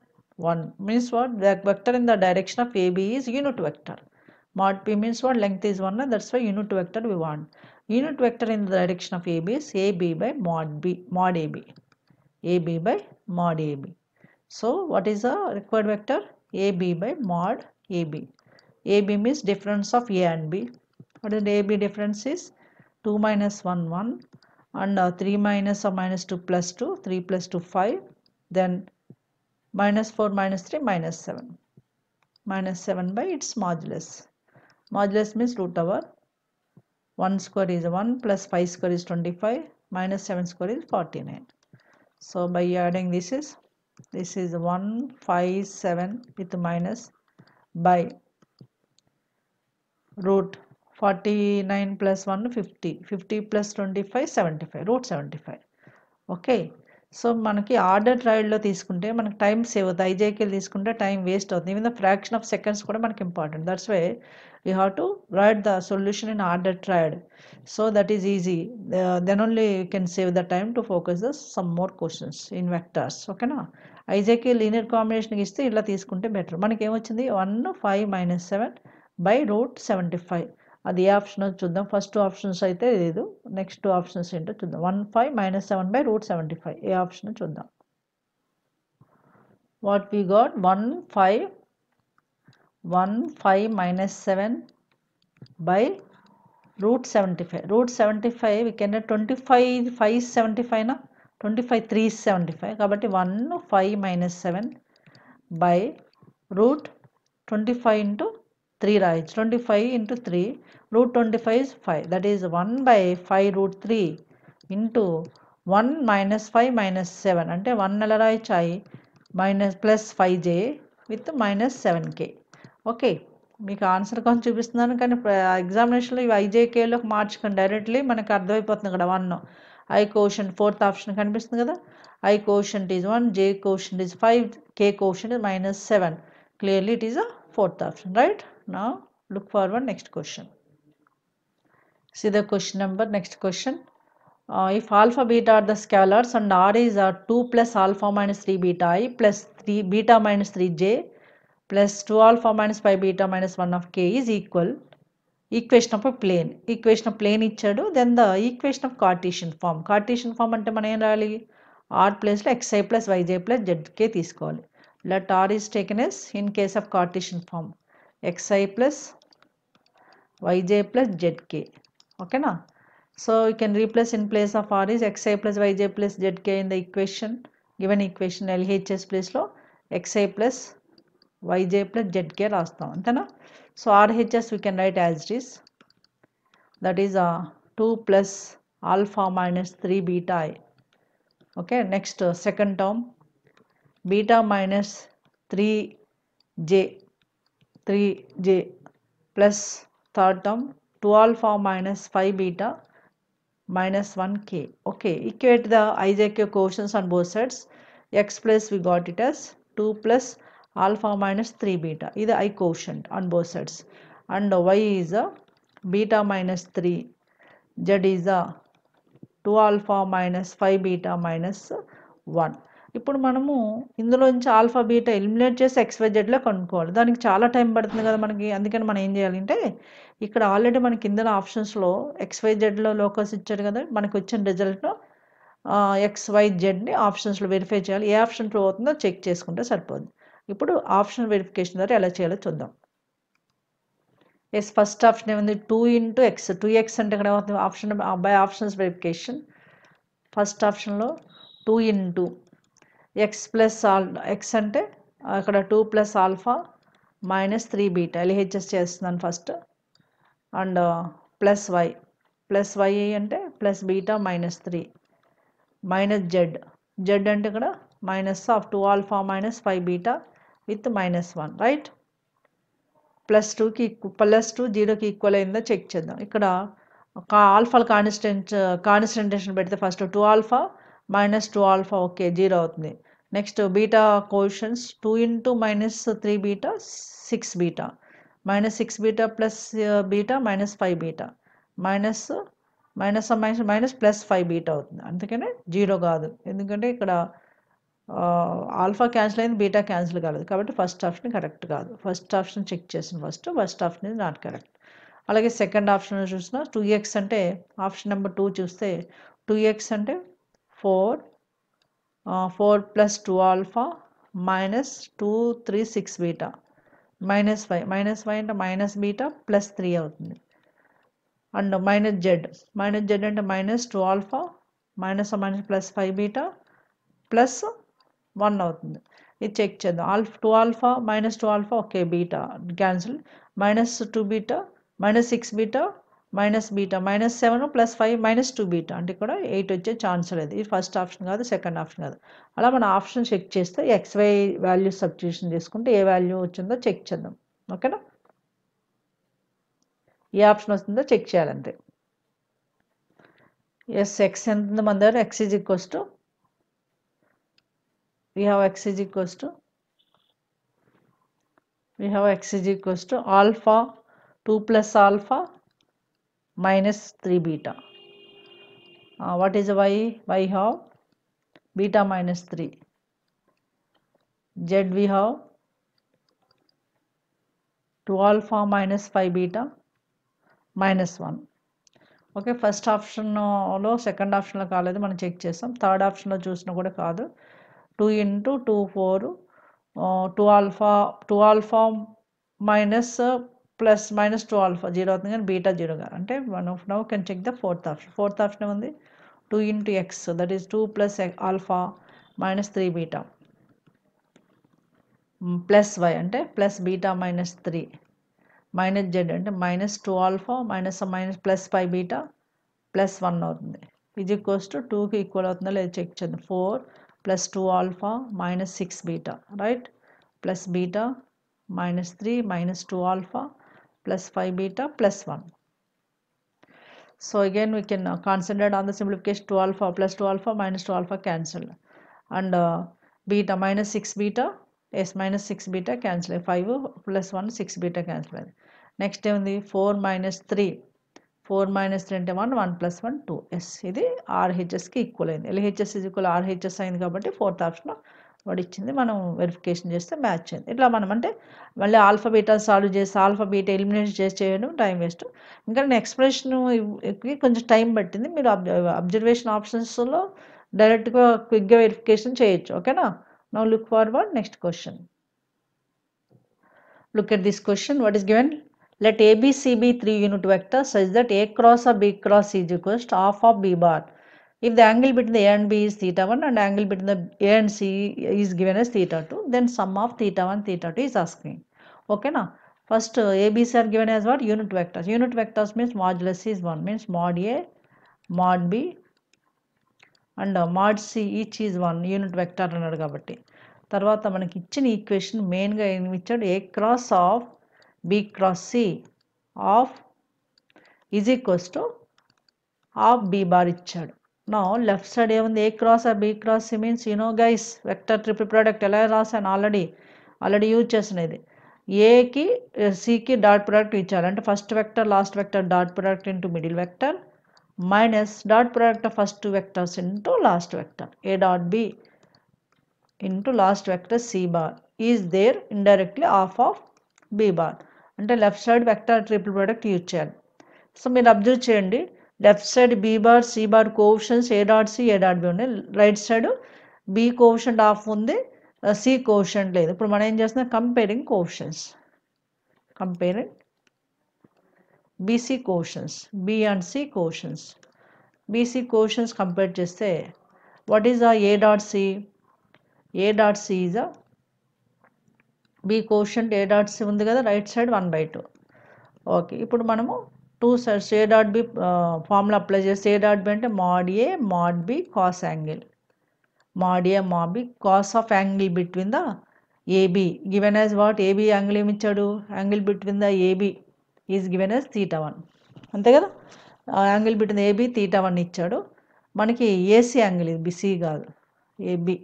1 means what the vector in the direction of AB is unit vector. Mod P means what length is 1 that's why unit vector we want. Unit vector in the direction of AB is AB by mod B mod AB. AB by mod AB. So what is the required vector? AB by mod AB. AB means difference of A and B. What is the AB difference is? 2 minus 1 1 and uh, 3 minus or minus 2 plus 2 3 plus 2 5 then minus 4 minus 3 minus 7 minus 7 by its modulus modulus means root over 1 square is 1 plus 5 square is 25 minus 7 square is 49 so by adding this is this is 1 5 7 with minus by root 49 plus 1 50 50 plus 25 75 root 75 okay so మనకి order ట్రయల్లో తీసుకుంటే మనకి time save అవుతుంది ఐజేకేలు తీసుకుంటే time waste అవుతుంది even the fraction of seconds కూడా మనకి important that's way you have to write the solution in order triad so that is easy then only you can save the time to focus the some more questions in vectors ఓకేనా I J K linear కాంబినేషన్కి ఇస్తే ఇలా తీసుకుంటే better మనకి ఏమొచ్చింది one five minus seven by root seventy five అది ఏ option చూద్దాం ఫస్ట్ ఆప్షన్స్ అయితే లేదు నెక్స్ట్ ఆప్షన్స్ ఏంటో చూద్దాం one five minus seven by root seventy five ఏ ఆప్షన్ చూద్దాం what we got one five one five minus seven by root seventy five root seventy five we can twenty five five seventy ఫైవ్నా twenty five three seventy five కాబట్టి one five minus seven by root twenty five into three రాయచ్చు twenty five into three root twenty five five that is one by five root three into one minus five minus seven అంటే one నెల రాయచ్చు I minus plus five J with minus seven K okay మీకు answer కొంచెం చూపిస్తున్నాను కానీ ఎగ్జామినేషన్లో ఇవి ఐజేకేలోకి మార్చుకొని డైరెక్ట్లీ మనకు అర్థమైపోతుంది కదా one I quotient fourth option కనిపిస్తుంది కదా I quotient is one J quotient is five K caution is minus seven clearly it is a fourth option right now look forward next question see the question number next question uh, if alpha beta are the scalars and r is are 2 plus alpha minus 3 beta i plus 3 beta minus 3 j plus 2 alpha minus 5 beta minus 1 of k is equal equation of plane equation of plane ఇచ్చాడు then the equation of cartesian form cartesian form అంటే మనం ఏం రాయాలి R ప్లస్లో X I plus Y J plus Z K తీసుకోవాలి let r is taken as in case of Cartesian form xi plus yj plus zk okay na so you can replace in place of r is xi plus yj plus zk in the equation given equation LHS place lo xi plus yj plus zk రాస్తాం అంతేనా so RHS we can write as it is that 2 plus alpha minus 3 beta i okay next okay uh, second term beta minus 3j 3j plus third term 2 alpha minus 5 beta minus 1k. Okay, equate the ijk quotients on both sides. x plus we got it as 2 plus alpha minus 3 beta is the i quotient on both sides and y is a beta minus 3 z is a 2 alpha minus 5 beta minus 1 ఇప్పుడు మనము ఇందులోంచి alpha beta eliminate చేసి ఎక్స్వైజెడ్లో కనుక్కోవాలి దానికి చాలా time పడుతుంది కదా మనకి అందుకని మనం ఏం చేయాలంటే ఇక్కడ ఆల్రెడీ మన కింద ఆప్షన్స్లో ఎక్స్వైజెడ్లో లోకస్ ఇచ్చాడు కదా మనకు వచ్చిన రిజల్ట్లో ఎక్స్వైజెడ్ని ఆప్షన్స్లో వెరిఫై చేయాలి ఏ ఆప్షన్ ట్రూ అవుతుందో చెక్ చేసుకుంటే సరిపోద్ది ఇప్పుడు ఆప్షన్ వెరిఫికేషన్ ద్వారా ఎలా చేయాలో చూద్దాం ఎస్ ఫస్ట్ ఆప్షన్ ఏమైంది two into X two X అంటే ఇక్కడ ఏమవుతుంది option by options verification first ఆప్షన్లో two into X plus all X అంటే అక్కడ two plus alpha minus three beta LHS చేస్తున్నాను first and plus Y plus Y అంటే plus beta minus three minus Z Z అంటే ఇక్కడ minus of two alpha minus five beta with minus one right plus టూకి plus two జీరోకి equal అయిందో check చేద్దాం ఇక్కడ ఆల్ఫాల్ కాన్స్టెంట్ కాన్స్టెంటేషన్ పెడితే first two alpha minus two alpha okay zero అవుతుంది next beta quotients two into minus three beta six beta minus six beta plus beta minus five beta minus minus minus minus plus five beta అవుతుంది అందుకనే zero కాదు ఎందుకంటే ఇక్కడ alpha uh, cancel అయింది beta cancel కాలేదు కాబట్టి first option correct కాదు first option check చేసిన ఫస్ట్ ఫస్ట్ ఆప్షన్ ఇది నాట్ కరెక్ట్ అలాగే సెకండ్ ఆప్షన్ చూసిన టూ ఎక్స్ అంటే ఆప్షన్ నెంబర్ టూ చూస్తే టూ ఎక్స్ అంటే 4 uh, 4 plus 2 alpha minus 2 3 6 beta minus 5 minus 5 అంటే minus beta plus 3 అవుతుంది and minus Z minus Z అంటే minus two alpha minus minus plus five beta plus one అవుతుంది ఇది check చేద్దాం ఆల్ఫ్ two alpha minus two alpha okay beta cancel minus two beta minus six beta minus beta minus seven plus five minus two beta అంటే కూడా eight వచ్చే chance లేదు ఇది first option కాదు సెకండ్ ఆప్షన్ కాదు అలా మన ఆప్షన్ చెక్ చేస్తే ఎక్స్వై వాల్యూ సబ్స్టిట్యూషన్ చేసుకుంటే ఏ వాల్యూ వచ్చిందో చెక్ చేద్దాం ఓకేనా ఏ ఆప్షన్ వస్తుందో చెక్ చేయాలండి ఎస్ ఎక్స్ ఎంత మన దగ్గర X is equals to we have X is equals to we have X is equals to alpha two plus alpha minus three beta what is Y Y y beta minus three Z we we have 2 alpha minus 5 beta minus 1. Okay first ఆప్షన్లో second ఆప్షన్లో కాలేదు మనం check చేస్తాం third ఆప్షన్లో చూసినా కూడా కాదు two into two four two alpha two alpha minus plus minus two alpha zero అవుతుంది కానీ బీటా జీరో కాదు అంటే one of now can check the fourth option fourth option ఉంది two into X that is two plus alpha minus three beta plus Y అంటే plus beta minus three minus Z అంటే minus two alpha minus minus plus five beta plus one అవుతుంది ఇది equals to టూకి equal అవుతుందో లేదా check చేయండి four plus two alpha minus six beta right plus beta minus three minus two alpha plus 5 beta plus 1. So again we can uh, concentrate on the simplification 2 alpha plus 2 alpha minus 2 alpha cancel and uh, beta minus 6 beta s minus 6 beta cancel 5 plus 1 6 beta cancel next ఏముంది four minus three four minus three అంటే one one plus one two yes ఇది ఆర్హెచ్ఎస్కి equal అయింది LHS equal RHS అయింది కాబట్టి fourth option వాడు ఇచ్చింది మనం వెరిఫికేషన్ చేస్తే మ్యాచ్ అయింది ఇట్లా మనం అంటే మళ్ళీ ఆల్ఫాబీటా సాల్వ్ చేసి ఆల్ఫాబీటా ఎలిమినేట్ చేసి చేయడం టైం వేస్ట్ ఇంకా నేను ఎక్స్ప్రెషన్ కొంచెం టైం పట్టింది మీరు అబ్జర్వేషన్ ఆప్షన్స్లో డైరెక్ట్గా క్విక్గా వెరిఫికేషన్ చేయొచ్చు ఓకేనా now look forward next question look at this question what is given let A B C be three unit vector such that A cross of B cross is equals half of B bar If the angle between the A and B is theta 1 and angle between the A and C is given as theta 2, then sum of theta 1, theta 2 is asking. Okay now. First uh, A, B, C are given as what? Unit vectors. Unit vectors means modulus is 1 means mod A, mod B and uh, mod C each is 1 unit vector అన్నాడు కాబట్టి తర్వాత మనకి ఇచ్చిన equation మెయిన్గా ఏమి ఇచ్చాడు A cross of B cross C of is equals to of B bar ఇచ్చాడు నా లెఫ్ట్ సైడ్ ఏముంది A cross ah B cross C means you know guys vector triple product ఎలా రాసాను ఆల్రెడీ ఆల్రెడీ యూజ్ చేసిన ఇది ఏకి సికి డాట్ ప్రోడక్ట్ ఇచ్చారు అంటే first vector last vector dot product into middle vector minus dot product of first vectors into last vector A dot B into last vector C bar is there indirectly of of B bar అంటే left side vector triple product use చేయాలి so మీరు observe చేయండి left side B bar C bar quotients A dot C A dot B ఉన్నాయి right side B quotient of ఉంది C quotient లేదు ఇప్పుడు మనం ఏం చేస్తున్నాం comparing quotients comparing BC quotients B and C quotients BC quotients compare చేస్తే what is ah A dot C A dot C is ah B quotient A dot C ఉంది కదా right side one by two okay ఇప్పుడు మనము two say dot B formula apply చేస్తే A dot B అంటే mod A mod B cos angle mod A mod B cos of angle between the AB given as what AB angle ఏమి ఇచ్చాడు angle between the AB is given as theta one అంతే కదా angle between AB theta one ఇచ్చాడు మనకి AC angle ఇది BC కాదు AB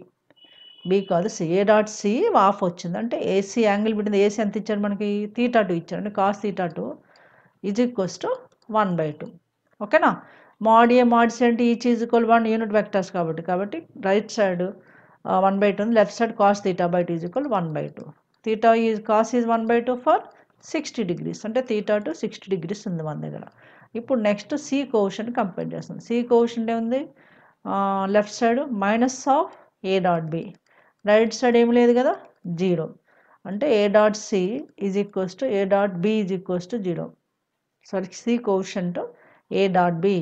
B కాదు C A dot C of వచ్చింది అంటే ఏసీ యాంగిల్ బిట్వీన్ ఏసీ ఎంత ఇచ్చాడు మనకి థీటా టూ ఇచ్చాడు అంటే cos theta two is equals to one by two ఓకేనా మాడ్ ఏ మాడ్ సి అంటే each is equal one unit vectors కాబట్టి కాబట్టి right side one by two left side cos theta by two is equal one by two theta is cos is one by two for sixty degrees అంటే theta to sixty degrees ఉంది మన దగ్గర ఇప్పుడు next C quotient compare చేస్తుంది C quotient ఏముంది left side minus of A dot B right side ఏమి లేదు కదా జీరో అంటే A dot C is equals to A dot B is equals to zero sorry C quotient A dot B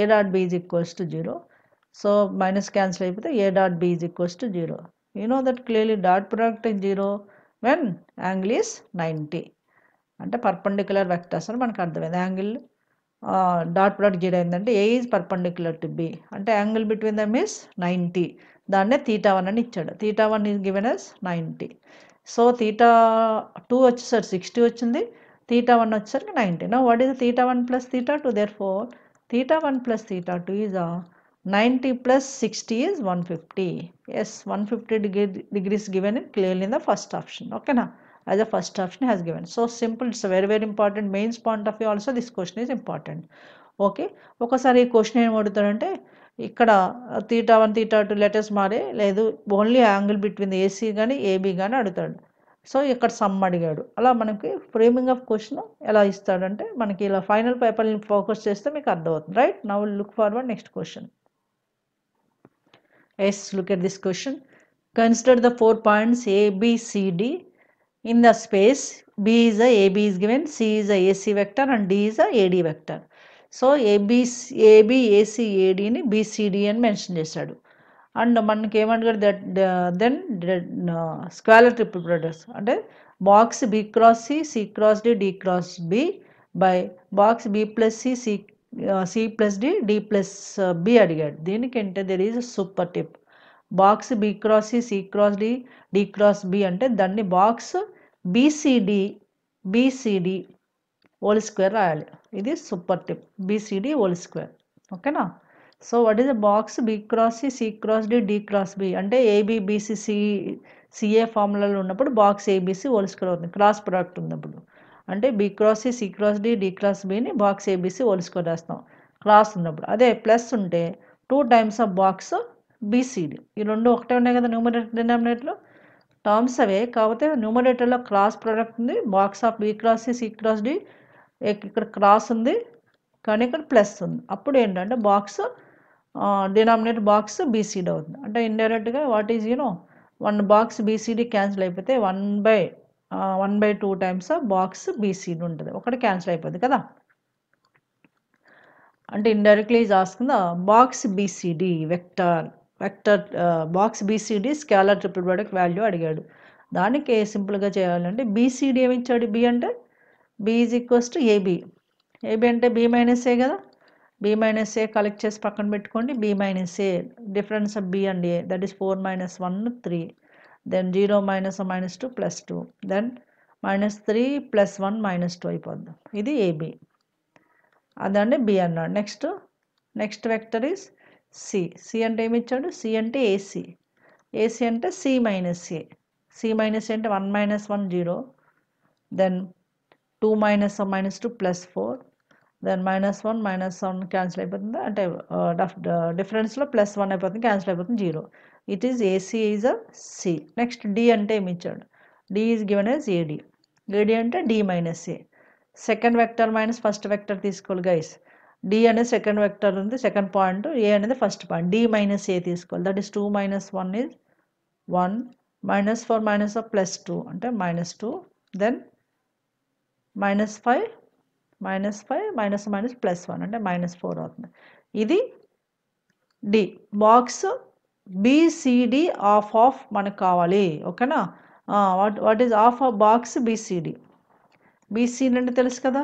A dot B is equals to zero so minus cancel అయిపోతే A dot B is equals to zero you know that clearly dot product in zero when angle is ninety అంటే perpendicular vectors అని మనకు అర్థమైంది angle dot product zero ఏంటంటే A is perpendicular to B అంటే angle between them is ninety దాన్నే theta one అని ఇచ్చాడు theta one is given as ninety so theta two వచ్చేసరి సిక్స్టీ వచ్చింది theta 1 వచ్చరికి 90. Now what is theta 1 plus theta 2? Therefore, theta 1 plus theta 2 is a 90 plus 60 is 150. Yes, 150 degree, degrees given in clearly in the first option. Okay now, as a first option has given. So simple, it's very very important. Mains point of view also this question is important. Okay ఒకసారి ఈ question ఏం అడుగుతారంటే ఇక్కడ theta one theta two letters మారే లేదు only angle between AC కానీ AB కానీ అడుగుతాడు సో ఇక్కడ సమ్ అడిగాడు అలా మనకి ఫ్రేమింగ్ ఆఫ్ క్వశ్చన్ ఎలా ఇస్తాడంటే మనకి ఇలా ఫైనల్ పేపర్ని ఫోకస్ చేస్తే మీకు అర్థమవుతుంది right now look forward next question yes look at this question consider the four points ABCD in the space B is a AB is given C is a AC vector and D is a AD vector so AB AB AC ఏడీని BCD అని mention చేశాడు and మనకి ఏమంటారు that then scalar triple products అంటే box B cross C C cross D D cross B by box B plus C C C plus D D plus B అడిగాడు దీనికంటే there is super tip box B cross C C cross D D cross B అంటే దాన్ని box BCD BCD whole square రాయాలి ఇది super tip BCD whole square ఓకేనా so what is a box B cross C C cross D D cross B అంటే ABBC C CA ఫార్ములాలో ఉన్నప్పుడు box ABC whole square అవుతుంది cross product ఉన్నప్పుడు అంటే B cross C C cross D D cross బిని box ABC whole square రాస్తాం cross ఉన్నప్పుడు అదే ప్లస్ ఉంటే two times of box BCD ఈ రెండు ఒకటే ఉన్నాయి కదా న్యూమరేటర్ డినామినేటర్లో టర్మ్స్ అవే కాకపోతే న్యూమరేటర్లో క్రాస్ ప్రోడక్ట్ ఉంది box of B cross C C cross D ఇక్కడ క్రాస్ ఉంది కానీ ఇక్కడ ప్లస్ ఉంది అప్పుడు ఏంటంటే బాక్స్ డినామినేటర్ బాక్స్ బీసీడీ అవుతుంది అంటే ఇండైరెక్ట్గా what is you know one box BCD cancel అయిపోతే one by one by two times box BCD ఉంటుంది ఒకటి క్యాన్సిల్ అయిపోతుంది కదా అంటే ఇండైరెక్ట్లీ రాసుకుందా box BCD vector vector box BCD scalar triple product value అడిగాడు దానికి సింపుల్గా చేయాలంటే బీసీడీ ఏమి ఇచ్చాడు బి అంటే B is equals to AB AB అంటే బి మైనస్ ఏ కదా బి మైనస్ ఏ కలెక్ట్ చేసి పక్కన పెట్టుకోండి B minus A difference of B and A that is four minus one three then zero minus minus two plus two then minus three plus one minus two అయిపోద్దు ఇది AB అదండి B అన్నాడు next next vector is C C అంటే ఏమి ఇచ్చాడు C అంటే AC AC అంటే C minus A C minus అంటే one minus one zero then two minus minus two plus four then minus one minus one cancel అయిపోతుంది అంటే డిఫరెన్స్లో plus one అయిపోతుంది క్యాన్సిల్ అయిపోతుంది zero it is AC is a C next D అంటే ఏమి ఇచ్చాడు D is given as AD AD అంటే D minus A second vector minus first vector తీసుకోవాలి గైస్ డి అనేది సెకండ్ వెక్టర్ ఉంది సెకండ్ పాయింట్ ఏ అనేది first point D minus A తీసుకోవాలి that is two minus one is one minus four minus plus two అంటే minus two then minus five minus five minus minus plus one అంటే minus four అవుతుంది ఇది D box BCD of of మనకు కావాలి ఓకేనా what what is of of box BCD BCD అంటే తెలుసు కదా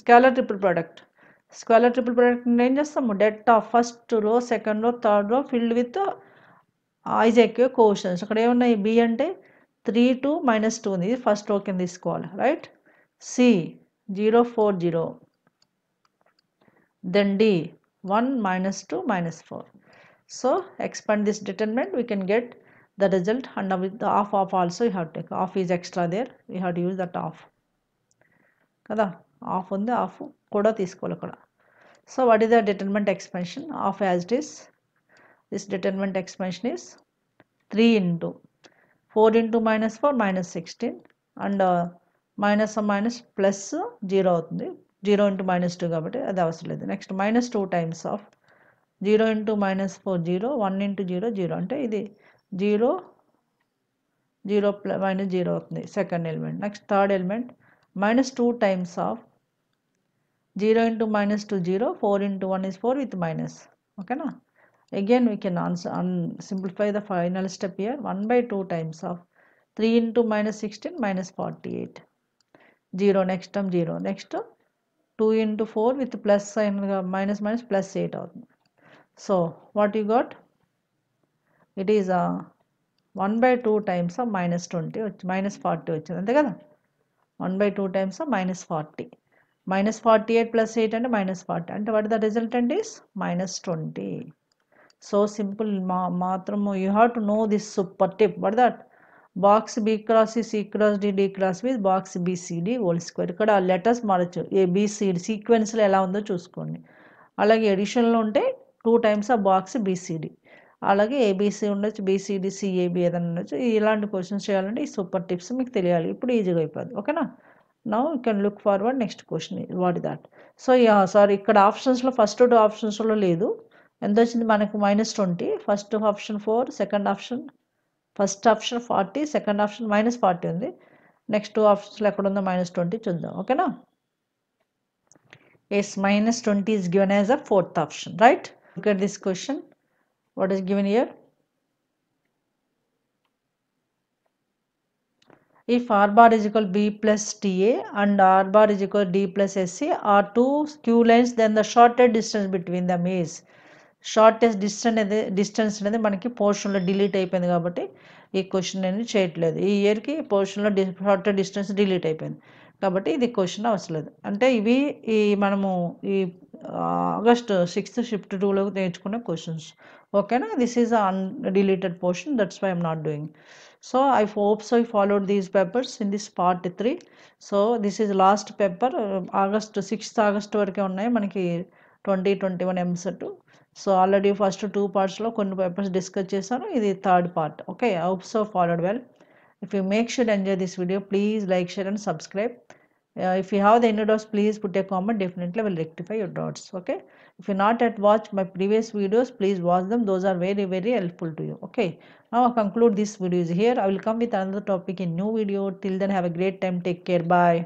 scalar triple product scalar triple product ఏం చేస్తాము det of first row second row third row filled with IJK questions అక్కడ ఏమున్నాయి బి అంటే త్రీ టూ మైనస్ టూ ఉంది ఇది ఫస్ట్ రో కింద తీసుకోవాలి right C 0 4 0 then d 1 minus 2 minus 4 so expand this determinant we can get the result and with the off of also you have to take half is extra there we have to use that off. kada half on the half koda this so what is the determinant expansion half as it is this determinant expansion is 3 into 4 into minus 4 minus 16 under. Uh, minus minus plus zero అవుతుంది zero into minus two కాబట్టి అది అవసరం లేదు next minus two times of zero into minus four zero one into zero zero అంటే ఇది zero zero plus minus zero అవుతుంది second element next third element minus two times of zero into minus two zero four into one is four with minus ఓకేనా again we can can and simplify the final step year one by two times of three into minus sixteen minus forty eight zero next term zero next two into four with plus సైన్గా minus minus plus eight అవుతుంది so what you got it is one by two times minus twenty వచ్చి minus forty వచ్చింది అంతే కదా one by two times minus forty minus forty eight plus eight అంటే minus forty అంటే what the resultant is minus twenty so simple మా మాత్రము you have to know this super tip what that box B cross C C cross D D cross B box BCD whole square ఇక్కడ letters మారచ్చు A BCD సీక్వెన్స్లో ఎలా ఉందో చూసుకోండి అలాగే ఎడిషన్లో ఉంటే టూ టైమ్స్ ఆ బాక్స్ బీసీడి అలాగే ఏబీసీ ఉండొచ్చు బీసీడి సిఏబి ఏదైనా ఉండొచ్చు ఇలాంటి క్వశ్చన్స్ చేయాలంటే ఈ సూపర్ టిప్స్ మీకు తెలియాలి ఇప్పుడు ఈజీగా అయిపోద్ది ఓకేనా now you can look forward next question what that so sorry ఇక్కడ ఆప్షన్స్లో ఫస్ట్ టూ ఆప్షన్స్లో లేదు ఎంత వచ్చింది మనకు minus twenty first option four second option first option forty second option minus forty ఉంది నెక్స్ట్ టూ ఆప్షన్స్లో ఎక్కడుందో మైనస్ ట్వంటీ చూద్దాం ఓకేనా yes minus twenty is given as a fourth option right look this question what is given here if r bar is equal b plus ta and r bar is equal d plus sc are two skew lines then the shorter distance between them is shortest distance అనేది distance అనేది మనకి పోర్షన్లో delete అయిపోయింది కాబట్టి ఈ question అనేది చేయట్లేదు ఈ ఇయర్కి పోర్షన్లో డి షార్టెస్ట్ డిస్టెన్స్ డిలీట్ అయిపోయింది కాబట్టి ఇది క్వశ్చన్ అవసరం లేదు అంటే ఇవి ఈ మనము ఈ ఆగస్ట్ సిక్స్త్ షిఫ్ట్ టూలో నేర్చుకునే క్వశ్చన్స్ ఓకేనా this is an deleted portion that's why I'm not doing so I hopes I followed these papers in this part three so this is last paper August sixth August వరకే ఉన్నాయి మనకి twenty twenty one EAMCET So already first two parts first two పార్ట్స్లో కొన్ని papers discuss the third part. Okay, I hope hope followed well. If you make sure to enjoy this video, please like, share, and subscribe. Uh, if you have the any doubts please put a comment definitely will rectify your doubts okay if you not at watch my previous videos please watch them those are very very helpful to you okay now i conclude this video is here i will come with another topic in new video till then have a great time take care bye